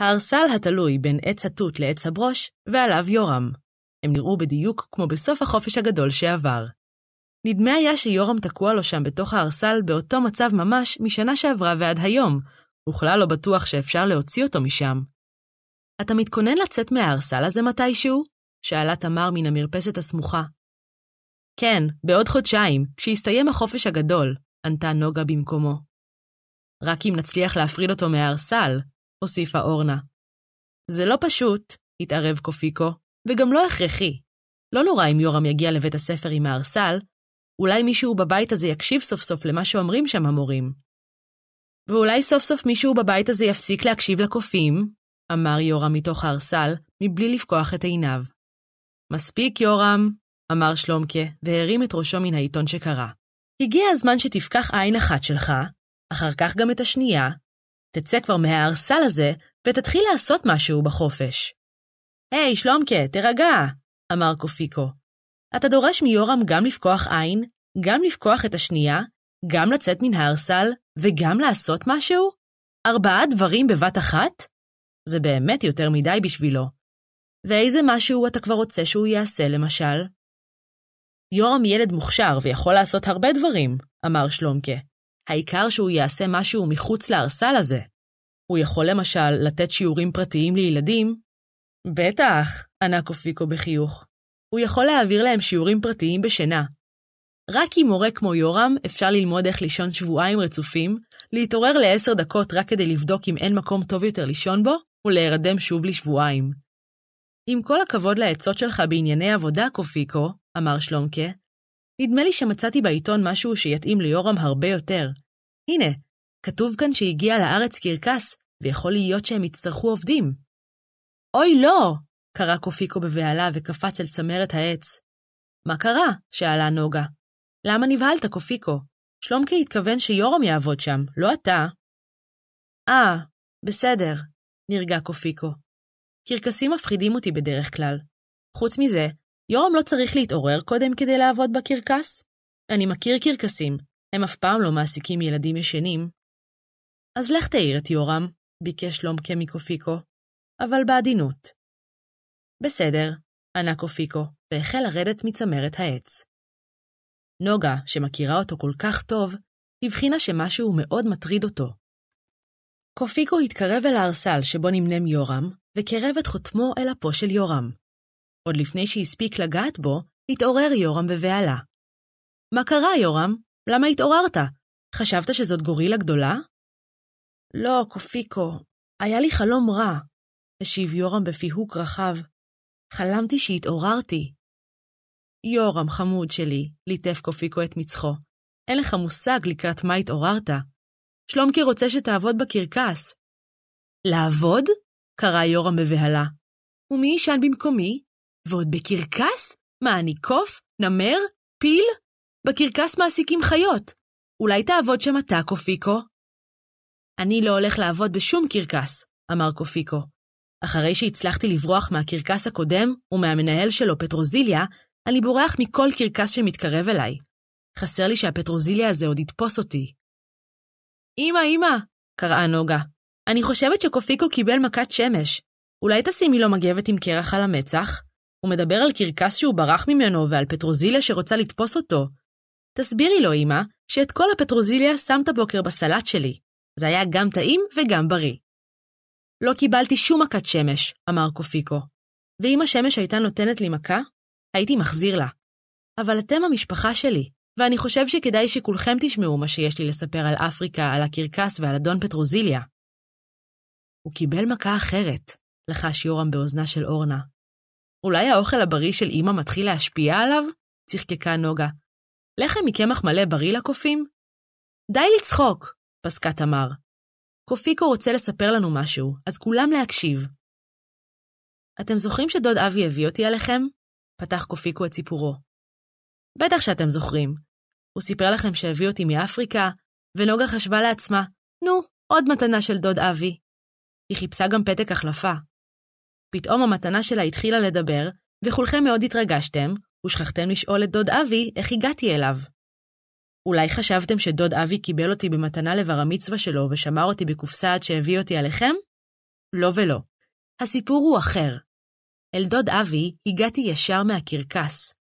הארסל התלוי בין עץ התות לעץ הברוש, ועליו יורם. הם נראו בדיוק כמו בסוף החופש הגדול שעבר. נדמה היה שיורם תקוע לו שם בתוך הארסל באותו מצב ממש משנה שעברה ועד היום, וכלל לא בטוח שאפשר להוציא אותו משם. אתה מתכונן לצאת מהארסל הזה מתישהו? שאלה תמר מן המרפסת הסמוכה. כן, בעוד חודשיים, כשיסתיים החופש הגדול, ענתה נוגה במקומו. רק אם נצליח להפריד אותו מהארסל, הוסיפה אורנה. זה לא פשוט, התערב קופיקו, וגם לא הכרחי. לא נורא אם יורם יגיע לבית הספר עם הארסל, אולי מישהו בבית הזה יקשיב סוף סוף למה שאומרים שם המורים. ואולי סוף סוף מישהו בבית הזה יפסיק להקשיב לקופים, אמר יורם מתוך הארסל, מבלי לפקוח את עיניו. מספיק, יורם, אמר שלומקה, והרים את ראשו מן העיתון שקרא. הגיע הזמן שתפקח עין אחת שלך, אחר כך גם את השנייה, תצא כבר מהארסל הזה ותתחיל לעשות משהו בחופש. היי, hey, שלומקה, תירגע, אמר קופיקו. אתה דורש מיורם גם לפקוח עין, גם לפקוח את השנייה, גם לצאת מן הארסל וגם לעשות משהו? ארבעה דברים בבת אחת? זה באמת יותר מדי בשבילו. ואיזה משהו אתה כבר רוצה שהוא יעשה, למשל? יורם ילד מוכשר ויכול לעשות הרבה דברים, אמר שלומקה. העיקר שהוא יעשה משהו מחוץ לארסל הזה. הוא יכול למשל לתת שיעורים פרטיים לילדים? בטח, ענה קופיקו בחיוך. הוא יכול להעביר להם שיעורים פרטיים בשינה. רק עם מורה כמו יורם אפשר ללמוד איך לישון שבועיים רצופים, להתעורר לעשר דקות רק כדי לבדוק אם אין מקום טוב יותר לישון בו, ולהירדם שוב לשבועיים. עם כל הכבוד לעצות שלך בענייני עבודה, קופיקו, אמר שלומקה, נדמה לי שמצאתי בעיתון משהו שיתאים ליורם הרבה יותר. הנה, כתוב כאן שהגיע לארץ קרקס, ויכול להיות שהם יצטרכו עובדים. אוי לא! קרא קופיקו בבהלה וקפץ אל צמרת העץ. מה קרה? שאלה נוגה. למה נבהלת, קופיקו? שלומקה התכוון שיורם יעבוד שם, לא אתה. אה, בסדר, נרגע קופיקו. קרקסים מפחידים אותי בדרך כלל. חוץ מזה, יורם לא צריך להתעורר קודם כדי לעבוד בקרקס? אני מכיר קרקסים, הם אף פעם לא מעסיקים ילדים ישנים. אז לך תעיר את יורם, ביקש שלומקה קמיקופיקו, אבל בעדינות. בסדר, ענה קופיקו, והחל לרדת מצמרת העץ. נוגה, שמכירה אותו כל כך טוב, הבחינה שמשהו מאוד מטריד אותו. קופיקו התקרב אל הארסל שבו נמנם יורם, וקרב את חותמו אל אפו של יורם. עוד לפני שהספיק לגעת בו, התעורר יורם בבהלה. מה קרה, יורם? למה התעוררת? חשבת שזאת גורילה גדולה? לא, קופיקו, היה לי חלום רע, השיב יורם בפיהוק רחב. חלמתי שהתעוררתי. יורם, חמוד שלי, ליטף קופיקו את מצחו. אין לך מושג לקראת מה התעוררת. שלומקי רוצה שתעבוד בקרקס. לעבוד? קרא יורם בבהלה. ומי ישן במקומי? ועוד בקרקס? מה, אני קוף? נמר? פיל? בקרקס מעסיקים חיות. אולי תעבוד שם אתה, קופיקו? אני לא הולך לעבוד בשום קרקס, אמר קופיקו. אחרי שהצלחתי לברוח מהקרקס הקודם ומהמנהל שלו, פטרוזיליה, אני בורח מכל קרקס שמתקרב אליי. חסר לי שהפטרוזיליה הזה עוד יתפוס אותי. אמא, אמא, קראה נוגה, אני חושבת שקופיקו קיבל מכת שמש. אולי תשימי לו מגבת עם קרח על המצח? הוא מדבר על קרקס שהוא ברח ממנו ועל פטרוזיליה שרוצה לתפוס אותו. תסבירי לו, אמא, שאת כל הפטרוזיליה שמת בוקר בסלט שלי. זה היה גם טעים וגם בריא. לא קיבלתי שום מכת שמש, אמר קופיקו. ואם השמש הייתה נותנת לי מכה, הייתי מחזיר לה. אבל אתם המשפחה שלי, ואני חושב שכדאי שכולכם תשמעו מה שיש לי לספר על אפריקה, על הקרקס ועל אדון פטרוזיליה. הוא קיבל מכה אחרת, לחש יורם באוזנה של אורנה, אולי האוכל הבריא של אמא מתחיל להשפיע עליו? צחקקה נוגה. לחם מקמח מלא בריא לקופים? די לצחוק! פסקה תמר. קופיקו רוצה לספר לנו משהו, אז כולם להקשיב. אתם זוכרים שדוד אבי הביא אותי עליכם? פתח קופיקו את סיפורו. בטח שאתם זוכרים. הוא סיפר לכם שהביא אותי מאפריקה, ונוגה חשבה לעצמה, נו, עוד מתנה של דוד אבי. היא חיפשה גם פתק החלפה, פתאום המתנה שלה התחילה לדבר, וכולכם מאוד התרגשתם, ושכחתם לשאול את דוד אבי איך הגעתי אליו. אולי חשבתם שדוד אבי קיבל אותי במתנה לבר המצווה שלו ושמר אותי בקופסה עד שהביא אותי עליכם? לא ולא. הסיפור הוא אחר. אל דוד אבי הגעתי ישר מהקרקס,